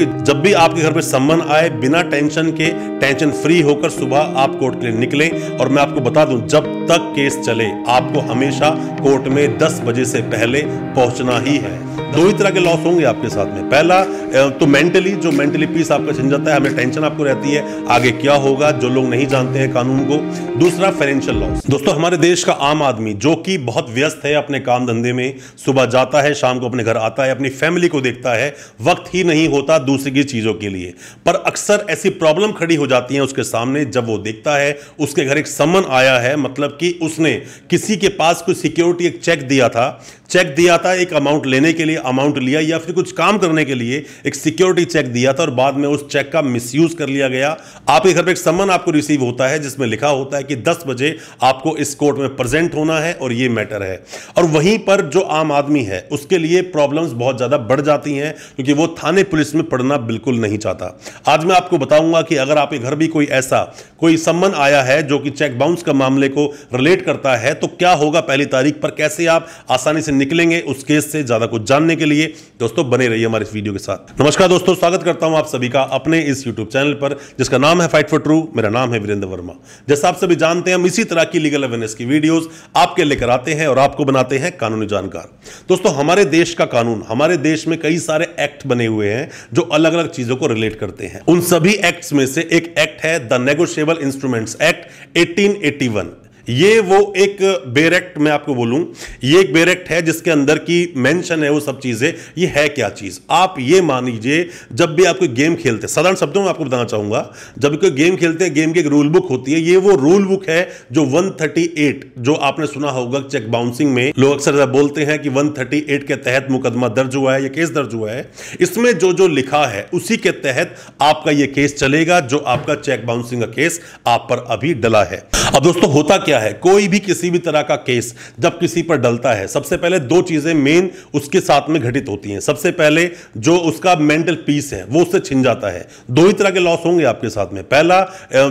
कि जब भी आपके घर पे सम्मन आए बिना टेंशन के टेंशन फ्री होकर सुबह आप कोर्ट के लिए निकले और मैं आपको बता दूं जब तक केस चले आपको हमेशा कोर्ट में 10 बजे से पहले पहुंचना ही है दो ही तरह के लॉस होंगे आपके साथ में पहला तो मेंटली जो मेंटली पीस आपका छिन जाता है हमें टेंशन आपको रहती है आगे क्या होगा जो लोग नहीं जानते हैं कानून को दूसरा फाइनेंशियल लॉस दोस्तों हमारे देश का आम आदमी जो कि बहुत व्यस्त है अपने काम धंधे में सुबह जाता है शाम को अपने घर आता है अपनी फैमिली को देखता है वक्त ही नहीं होता दूसरे की चीज़ों के लिए पर अक्सर ऐसी प्रॉब्लम खड़ी हो जाती है उसके सामने जब वो देखता है उसके घर एक समन आया है मतलब कि उसने किसी के पास कोई सिक्योरिटी एक चेक दिया था चेक दिया था एक अमाउंट लेने के लिए अमाउंट लिया या फिर कुछ काम करने के लिए एक सिक्योरिटी चेक दिया था और बाद में उस चेक का मिसयूज कर लिया गया आपके घर पर एक सम्मन आपको रिसीव होता है जिसमें लिखा होता है कि दस बजे आपको इस कोर्ट में प्रेजेंट होना है और ये मैटर है और वहीं पर जो आम आदमी है उसके लिए प्रॉब्लम्स बहुत ज़्यादा बढ़ जाती हैं क्योंकि वो थाने पुलिस में पढ़ना बिल्कुल नहीं चाहता आज मैं आपको बताऊंगा कि अगर आपके घर भी कोई ऐसा कोई सम्मान आया है जो कि चेक बाउंस का मामले को रिलेट करता है तो क्या होगा पहली तारीख पर कैसे आप आसानी से निकलेंगे उस केस से ज़्यादा कुछ जानने के लिए दोस्तों बने रहिए हमारे इस वीडियो के साथ नमस्कार दोस्तों स्वागत करता हूं आप सभी का अपने इस यूट्यूब चैनल पर जिसका नाम है फाइट फॉर ट्रू मेरा नाम है वीरेंद्र वर्मा जैसा आप सभी जानते हैं हम इसी तरह की लीगल अवेयरनेस की वीडियोज आपके लेकर आते हैं और आपको बनाते हैं कानूनी जानकार दोस्तों हमारे देश का कानून हमारे देश में कई सारे एक्ट बने हुए हैं जो अलग अलग चीजों को रिलेट करते हैं उन सभी एक्ट में से एक एक्ट है द नेगोशियबल इंस्ट्रूमेंट्स एक्ट 1881 ये वो एक बेरेक्ट मैं आपको बोलूं ये एक बेरेक्ट है जिसके अंदर की मेंशन है वो सब चीज़ें ये है क्या चीज़ आप ये मान लीजिए जब भी आप कोई गेम खेलते हैं साधारण शब्दों में आपको बताना चाहूंगा जब कोई गेम खेलते हैं गेम की एक रूल बुक होती है ये वो रूल बुक है जो 138 जो आपने सुना होगा चेक बाउंसिंग में लोग अक्सर बोलते हैं कि वन के तहत मुकदमा दर्ज हुआ है या केस दर्ज हुआ है इसमें जो जो लिखा है उसी के तहत आपका यह केस चलेगा जो आपका चेक बाउंसिंग का केस आप पर अभी डला है अब दोस्तों होता क्या क्या है कोई भी किसी भी तरह का केस जब किसी पर डलता है सबसे पहले दो चीज़ें मेन उसके साथ में घटित होती हैं सबसे पहले जो उसका मेंटल पीस है वो उससे छिन जाता है दो ही तरह के लॉस होंगे आपके साथ में पहला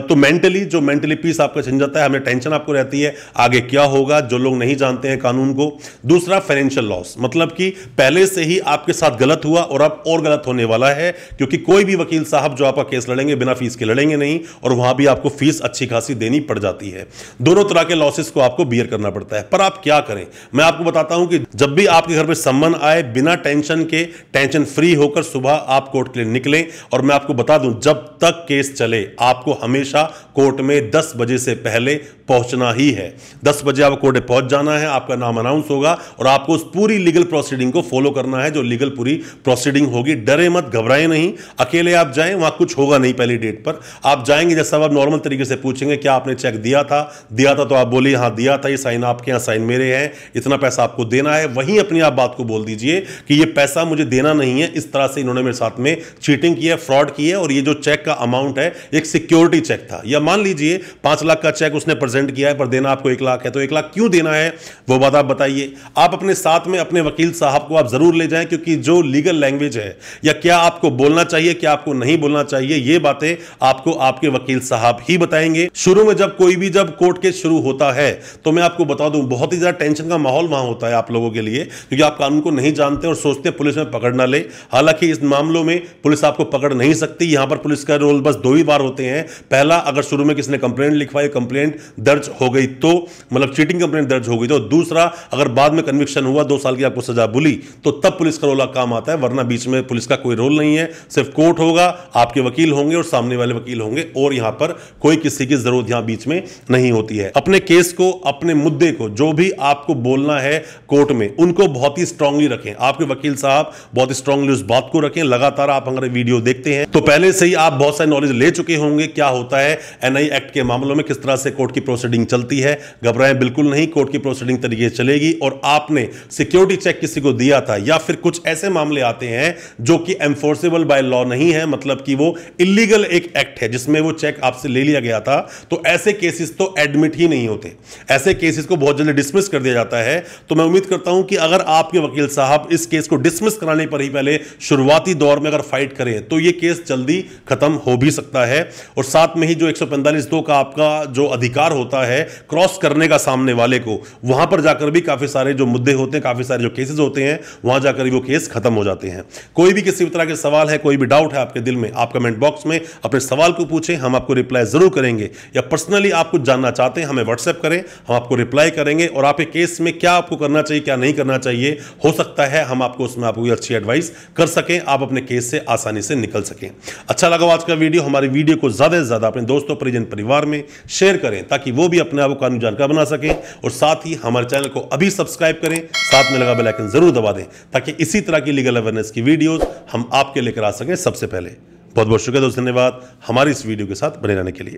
तो मेंटली जो मेंटली पीस आपका छिन जाता है हमें टेंशन आपको रहती है आगे क्या होगा जो लोग नहीं जानते हैं कानून को दूसरा फाइनेंशियल लॉस मतलब कि पहले से ही आपके साथ गलत हुआ और अब और गलत होने वाला है क्योंकि कोई भी वकील साहब जो आपका केस लड़ेंगे बिना फीस के लड़ेंगे नहीं और वहां भी आपको फीस अच्छी खासी देनी पड़ जाती है दोनों तरह के लॉसेस को आपको बियर करना पड़ता है पर आप क्या करें मैं आपको बताता हूं कि जब भी आपके घर में सम्मान आए बिना टेंशन के टेंशन फ्री होकर सुबह आप कोर्ट के लिए निकलें और मैं आपको बता दूं जब तक केस चले आपको हमेशा कोर्ट में 10 बजे से पहले पहुंचना ही है दस बजे आपको कोर्ट पहुंच जाना है आपका नाम अनाउंस होगा और आपको उस पूरी लीगल प्रोसीडिंग को फॉलो करना है जो लीगल पूरी प्रोसीडिंग होगी डरे मत घबराए नहीं अकेले आप जाएं वहां कुछ होगा नहीं पहली डेट पर आप जाएंगे जैसा आप नॉर्मल तरीके से पूछेंगे क्या आपने चेक दिया था दिया था तो आप बोलिए हाँ दिया था ये साइन आपके यहाँ साइन मेरे हैं इतना पैसा आपको देना है वहीं अपनी आप बात को बोल दीजिए कि ये पैसा मुझे देना नहीं है इस तरह से इन्होंने मेरे साथ में चीटिंग की है फ्रॉड की है और ये जो चेक का अमाउंट है एक सिक्योरिटी चेक था या मान लीजिए पांच लाख का चेक उसने प्रेजेंट प्रेजेंट किया है पर देना आपको एक लाख है तो एक लाख क्यों देना है वो बात आप बताइए आप अपने साथ में अपने वकील साहब को आप ज़रूर ले जाएं क्योंकि जो लीगल लैंग्वेज है या क्या आपको बोलना चाहिए क्या आपको नहीं बोलना चाहिए ये बातें आपको आपके वकील साहब ही बताएंगे शुरू में जब कोई भी जब कोर्ट केस शुरू होता है तो मैं आपको बता दूं बहुत ही ज़्यादा टेंशन का माहौल वहां होता है आप लोगों के लिए क्योंकि आप कानून को नहीं जानते और सोचते हैं पुलिस में पकड़ ना ले हालांकि इस मामलों में पुलिस आपको पकड़ नहीं सकती यहां पर पुलिस का रोल बस दो ही बार होते हैं पहला अगर शुरू में किसी ने कंप्लेंट लिखवाई कंप्लेंट दर्ज हो गई तो मतलब चीटिंग कंप्लेंट दर्ज हो गई तो दूसरा अगर बाद में कन्विक्शन हुआ दो साल की आपको सजा भूली तो तब पुलिस का रोला काम आता है वरना बीच में पुलिस का कोई रोल नहीं है सिर्फ कोर्ट होगा आपके वकील होंगे और सामने वाले वकील होंगे और यहां पर कोई किसी की जरूरत यहां बीच में नहीं होती है अपने केस को अपने मुद्दे को जो भी आपको बोलना है कोर्ट में उनको बहुत ही स्ट्रांगली रखें आपके वकील साहब बहुत स्ट्रांगली उस बात को रखें लगातार आप अगर वीडियो देखते हैं तो पहले से ही आप बहुत सारी नॉलेज ले चुके होंगे क्या होता है एनआई एक्ट के मामलों में किस तरह से कोर्ट की प्रोसेस प्रोसीडिंग चलती है घबराएं बिल्कुल नहीं कोर्ट की प्रोसीडिंग तरीके से चलेगी और आपने सिक्योरिटी चेक किसी को दिया था या फिर कुछ ऐसे मामले आते हैं जो कि एनफोर्सेबल बाय लॉ नहीं है मतलब कि वो इलीगल एक एक्ट है जिसमें वो चेक आपसे ले लिया गया था तो ऐसे केसेस तो एडमिट ही नहीं होते ऐसे केसेस को बहुत जल्दी डिसमिस कर दिया जाता है तो मैं उम्मीद करता हूं कि अगर आपके वकील साहब इस केस को डिसमिस कराने पर ही पहले शुरुआती दौर में अगर फाइट करें तो यह केस जल्दी खत्म हो भी सकता है और साथ में ही जो एक दो का आपका जो अधिकार होता है क्रॉस करने का सामने वाले को वहां पर जाकर भी काफ़ी सारे जो मुद्दे होते हैं काफ़ी सारे जो केसेस होते हैं वहां जाकर वो केस खत्म हो जाते हैं कोई भी किसी तरह के सवाल है कोई भी डाउट है आपके दिल में आप कमेंट बॉक्स में अपने सवाल को पूछें हम आपको रिप्लाई ज़रूर करेंगे या पर्सनली आप कुछ जानना चाहते हैं हमें व्हाट्सएप करें हम आपको रिप्लाई करेंगे और आपके केस में क्या आपको करना चाहिए क्या नहीं करना चाहिए हो सकता है हम आपको उसमें आपको अच्छी एडवाइस कर सकें आप अपने केस से आसानी से निकल सकें अच्छा लगा आज का वीडियो हमारे वीडियो को ज़्यादा से ज़्यादा अपने दोस्तों परिजन परिवार में शेयर करें ताकि ताकि वो भी अपने आप को कानून जानकार बना सकें और साथ ही हमारे चैनल को अभी सब्सक्राइब करें साथ में लगा बेलाइकन जरूर दबा दें ताकि इसी तरह की लीगल अवेयरनेस की वीडियोज़ हम आपके लेकर आ सकें सबसे पहले बहुत बहुत शुक्रिया दोस्त धन्यवाद हमारी इस वीडियो के साथ बने रहने के लिए